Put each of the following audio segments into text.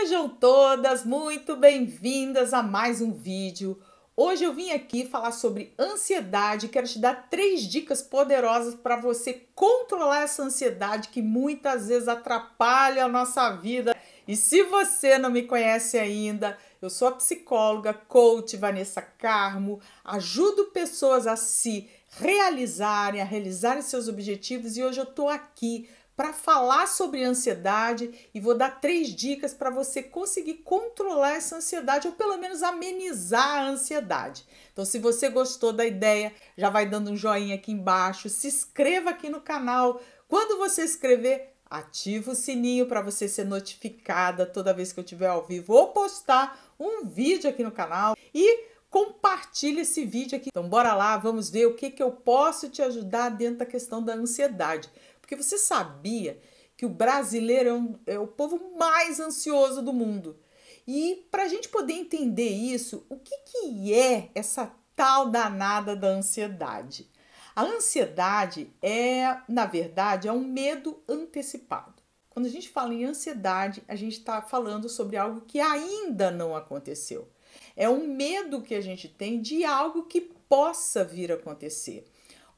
Sejam todas muito bem-vindas a mais um vídeo. Hoje eu vim aqui falar sobre ansiedade. Quero te dar três dicas poderosas para você controlar essa ansiedade que muitas vezes atrapalha a nossa vida. E se você não me conhece ainda, eu sou a psicóloga, coach Vanessa Carmo, ajudo pessoas a se realizarem, a realizarem seus objetivos e hoje eu estou aqui para falar sobre ansiedade e vou dar três dicas para você conseguir controlar essa ansiedade ou pelo menos amenizar a ansiedade. Então, se você gostou da ideia, já vai dando um joinha aqui embaixo, se inscreva aqui no canal. Quando você escrever, ativa o sininho para você ser notificada toda vez que eu estiver ao vivo ou postar um vídeo aqui no canal e compartilhe esse vídeo aqui. Então bora lá, vamos ver o que, que eu posso te ajudar dentro da questão da ansiedade. Porque você sabia que o brasileiro é, um, é o povo mais ansioso do mundo. E para a gente poder entender isso, o que, que é essa tal danada da ansiedade? A ansiedade é, na verdade, é um medo antecipado. Quando a gente fala em ansiedade, a gente está falando sobre algo que ainda não aconteceu. É um medo que a gente tem de algo que possa vir a acontecer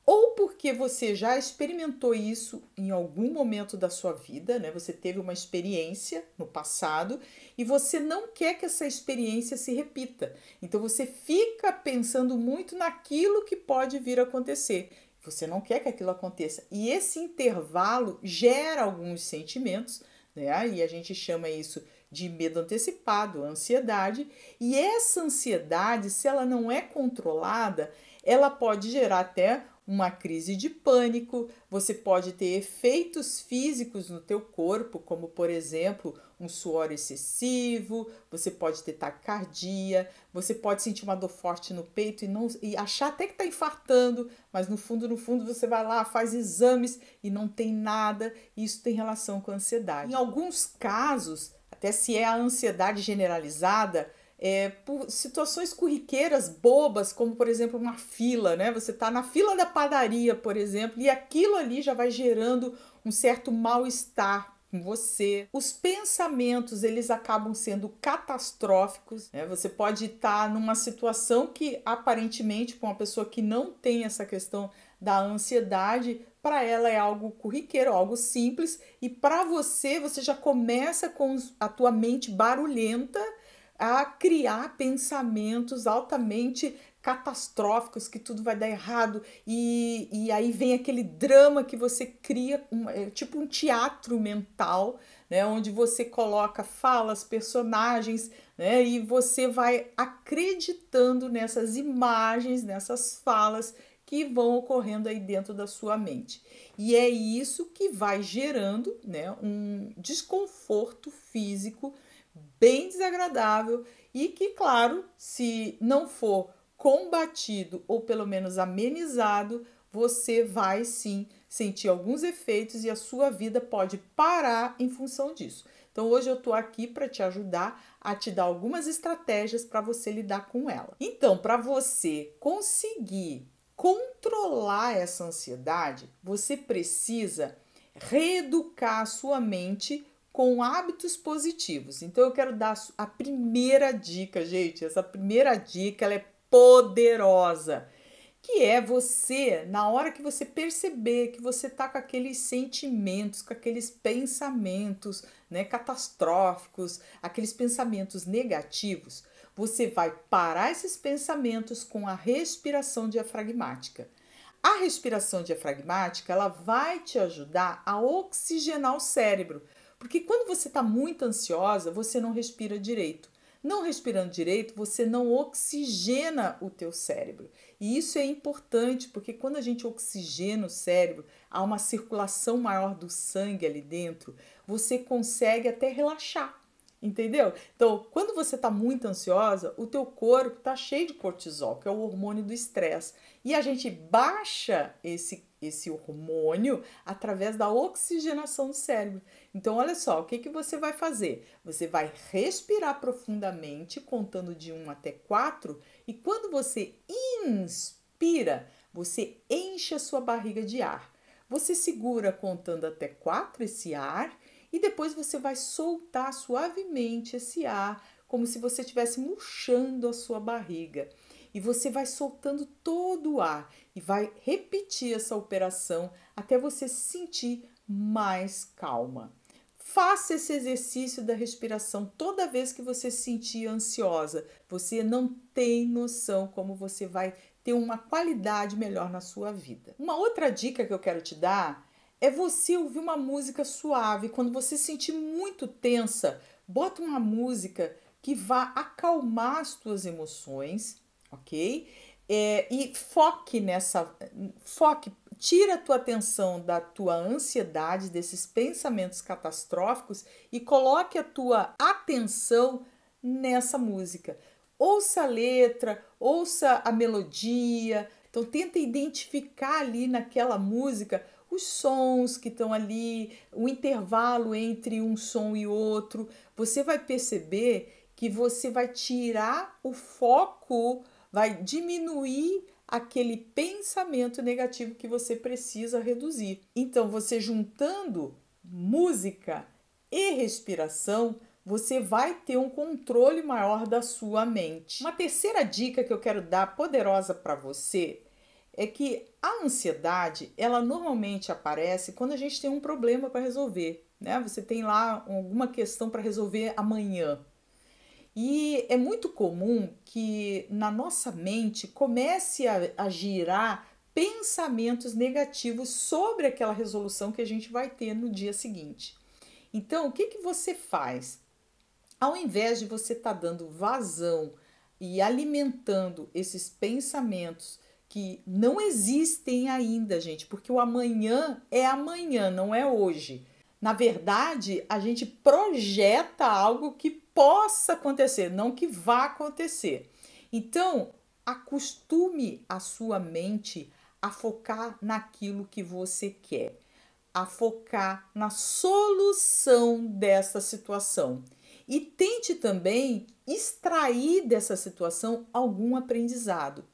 ou porque você já experimentou isso em algum momento da sua vida, né? Você teve uma experiência no passado e você não quer que essa experiência se repita. Então você fica pensando muito naquilo que pode vir a acontecer. Você não quer que aquilo aconteça. E esse intervalo gera alguns sentimentos, né? E a gente chama isso de medo antecipado, ansiedade. E essa ansiedade, se ela não é controlada, ela pode gerar até uma crise de pânico, você pode ter efeitos físicos no teu corpo, como por exemplo, um suor excessivo, você pode ter taquicardia, você pode sentir uma dor forte no peito e não e achar até que está infartando, mas no fundo, no fundo você vai lá, faz exames e não tem nada, e isso tem relação com a ansiedade. Em alguns casos, até se é a ansiedade generalizada, é, por situações corriqueiras bobas, como por exemplo uma fila, né? Você está na fila da padaria, por exemplo, e aquilo ali já vai gerando um certo mal-estar com você. Os pensamentos, eles acabam sendo catastróficos. Né? Você pode estar tá numa situação que, aparentemente, para uma pessoa que não tem essa questão da ansiedade, para ela é algo corriqueiro, algo simples, e para você, você já começa com a tua mente barulhenta a criar pensamentos altamente catastróficos, que tudo vai dar errado, e, e aí vem aquele drama que você cria, um, é, tipo um teatro mental, né, onde você coloca falas, personagens, né, e você vai acreditando nessas imagens, nessas falas que vão ocorrendo aí dentro da sua mente. E é isso que vai gerando né, um desconforto físico bem desagradável e que, claro, se não for combatido ou pelo menos amenizado, você vai sim sentir alguns efeitos e a sua vida pode parar em função disso. Então hoje eu tô aqui para te ajudar a te dar algumas estratégias para você lidar com ela. Então, para você conseguir controlar essa ansiedade, você precisa reeducar a sua mente com hábitos positivos. Então eu quero dar a primeira dica, gente. Essa primeira dica ela é poderosa, que é você, na hora que você perceber que você tá com aqueles sentimentos, com aqueles pensamentos, né, catastróficos, aqueles pensamentos negativos, você vai parar esses pensamentos com a respiração diafragmática. A respiração diafragmática, ela vai te ajudar a oxigenar o cérebro. Porque quando você está muito ansiosa, você não respira direito. Não respirando direito, você não oxigena o teu cérebro. E isso é importante, porque quando a gente oxigena o cérebro, há uma circulação maior do sangue ali dentro, você consegue até relaxar entendeu? Então, quando você está muito ansiosa, o teu corpo está cheio de cortisol, que é o hormônio do estresse, e a gente baixa esse esse hormônio através da oxigenação do cérebro. Então, olha só, o que, que você vai fazer? Você vai respirar profundamente, contando de 1 até 4, e quando você inspira, você enche a sua barriga de ar. Você segura contando até 4 esse ar e depois você vai soltar suavemente esse ar, como se você estivesse murchando a sua barriga. E você vai soltando todo o ar e vai repetir essa operação até você se sentir mais calma. Faça esse exercício da respiração toda vez que você se sentir ansiosa. Você não tem noção como você vai ter uma qualidade melhor na sua vida. Uma outra dica que eu quero te dar é você ouvir uma música suave. Quando você se sentir muito tensa, bota uma música que vá acalmar as tuas emoções, ok? É, e foque nessa. Foque, tira a tua atenção da tua ansiedade, desses pensamentos catastróficos e coloque a tua atenção nessa música. Ouça a letra, ouça a melodia. Então, tenta identificar ali naquela música os sons que estão ali, o intervalo entre um som e outro, você vai perceber que você vai tirar o foco, vai diminuir aquele pensamento negativo que você precisa reduzir. Então, você juntando música e respiração, você vai ter um controle maior da sua mente. Uma terceira dica que eu quero dar poderosa para você é que a ansiedade, ela normalmente aparece quando a gente tem um problema para resolver, né? Você tem lá alguma questão para resolver amanhã. E é muito comum que na nossa mente comece a, a girar pensamentos negativos sobre aquela resolução que a gente vai ter no dia seguinte. Então, o que, que você faz? Ao invés de você estar tá dando vazão e alimentando esses pensamentos que não existem ainda, gente, porque o amanhã é amanhã, não é hoje. Na verdade, a gente projeta algo que possa acontecer, não que vá acontecer. Então, acostume a sua mente a focar naquilo que você quer, a focar na solução dessa situação. E tente também extrair dessa situação algum aprendizado.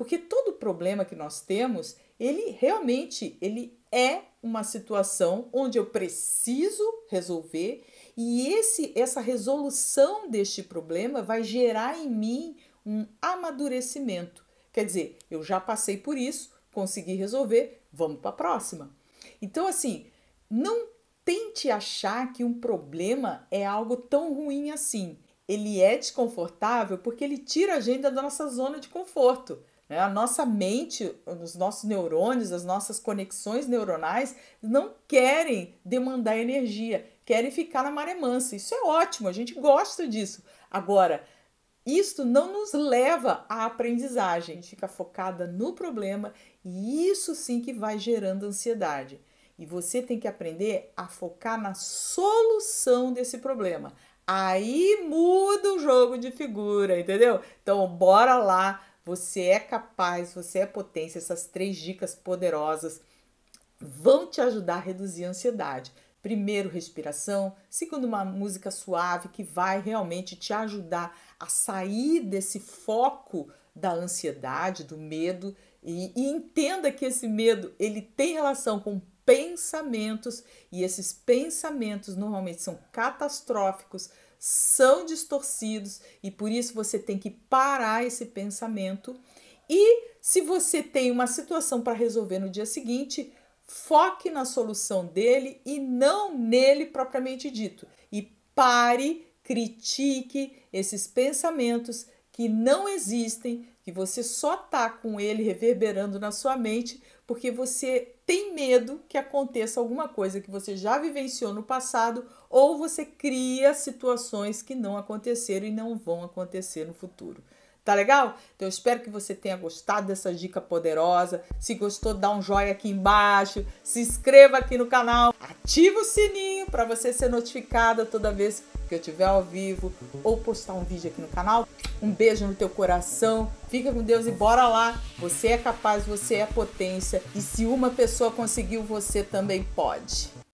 Porque todo problema que nós temos, ele realmente ele é uma situação onde eu preciso resolver e esse essa resolução deste problema vai gerar em mim um amadurecimento. Quer dizer, eu já passei por isso, consegui resolver, vamos para a próxima. Então assim, não tente achar que um problema é algo tão ruim assim. Ele é desconfortável porque ele tira a gente da nossa zona de conforto. Né? A nossa mente, os nossos neurônios, as nossas conexões neuronais não querem demandar energia, querem ficar na maré mansa. Isso é ótimo, a gente gosta disso. Agora, isto não nos leva à aprendizagem, a gente fica focada no problema e isso sim que vai gerando ansiedade. E você tem que aprender a focar na solução desse problema. Aí muda o jogo de figura, entendeu? Então, bora lá você é capaz, você é potência. Essas três dicas poderosas vão te ajudar a reduzir a ansiedade. Primeiro, respiração. Segundo, uma música suave que vai realmente te ajudar a sair desse foco da ansiedade, do medo. E, e entenda que esse medo ele tem relação com pensamentos e esses pensamentos normalmente são catastróficos, são distorcidos e por isso você tem que parar esse pensamento. E se você tem uma situação para resolver no dia seguinte, foque na solução dele e não nele propriamente dito. E pare, critique esses pensamentos que não existem, que você só está com ele reverberando na sua mente porque você tem medo que aconteça alguma coisa que você já vivenciou no passado ou você cria situações que não aconteceram e não vão acontecer no futuro. Tá legal? Então eu espero que você tenha gostado dessa dica poderosa. Se gostou, dá um joinha aqui embaixo, se inscreva aqui no canal, ativa o sininho para você ser notificada toda vez que eu tiver ao vivo ou postar um vídeo aqui no canal. Um beijo no teu coração. Fica com Deus e bora lá. Você é capaz, você é potência e se uma pessoa conseguiu, você também pode.